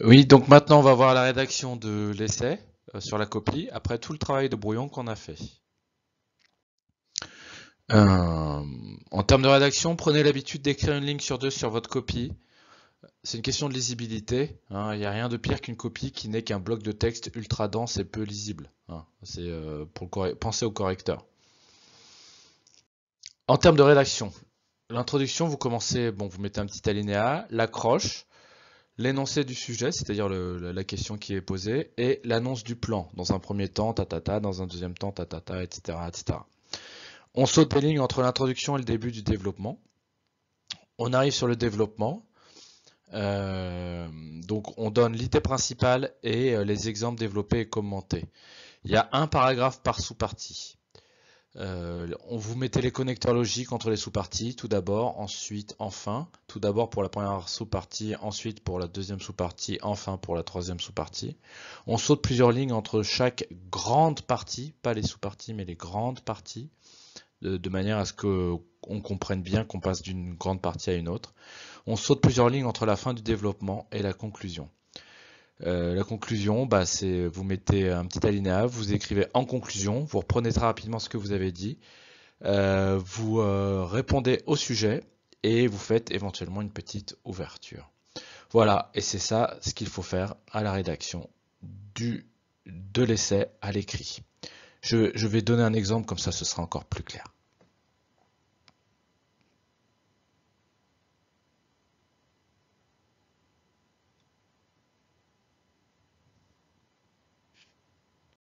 Oui, donc maintenant on va voir la rédaction de l'essai euh, sur la copie, après tout le travail de brouillon qu'on a fait. Euh, en termes de rédaction, prenez l'habitude d'écrire une ligne sur deux sur votre copie. C'est une question de lisibilité. Hein. Il n'y a rien de pire qu'une copie qui n'est qu'un bloc de texte ultra dense et peu lisible. Hein, C'est euh, pour penser au correcteur. En termes de rédaction, l'introduction, vous commencez, bon, vous mettez un petit alinéa, l'accroche, l'énoncé du sujet, c'est-à-dire la question qui est posée, et l'annonce du plan, dans un premier temps, tatata, ta, ta, dans un deuxième temps, tatata, ta, etc., etc. On saute des lignes entre l'introduction et le début du développement. On arrive sur le développement. Euh, donc on donne l'idée principale et euh, les exemples développés et commentés. Il y a un paragraphe par sous-partie. Euh, on vous mettait les connecteurs logiques entre les sous-parties, tout d'abord, ensuite, enfin, tout d'abord pour la première sous-partie, ensuite pour la deuxième sous-partie, enfin pour la troisième sous-partie. On saute plusieurs lignes entre chaque grande partie, pas les sous-parties, mais les grandes parties, de, de manière à ce qu'on comprenne bien qu'on passe d'une grande partie à une autre. On saute plusieurs lignes entre la fin du développement et la conclusion. Euh, la conclusion, bah, c'est vous mettez un petit alinéa, vous écrivez en conclusion, vous reprenez très rapidement ce que vous avez dit, euh, vous euh, répondez au sujet et vous faites éventuellement une petite ouverture. Voilà, et c'est ça ce qu'il faut faire à la rédaction du, de l'essai à l'écrit. Je, je vais donner un exemple comme ça ce sera encore plus clair.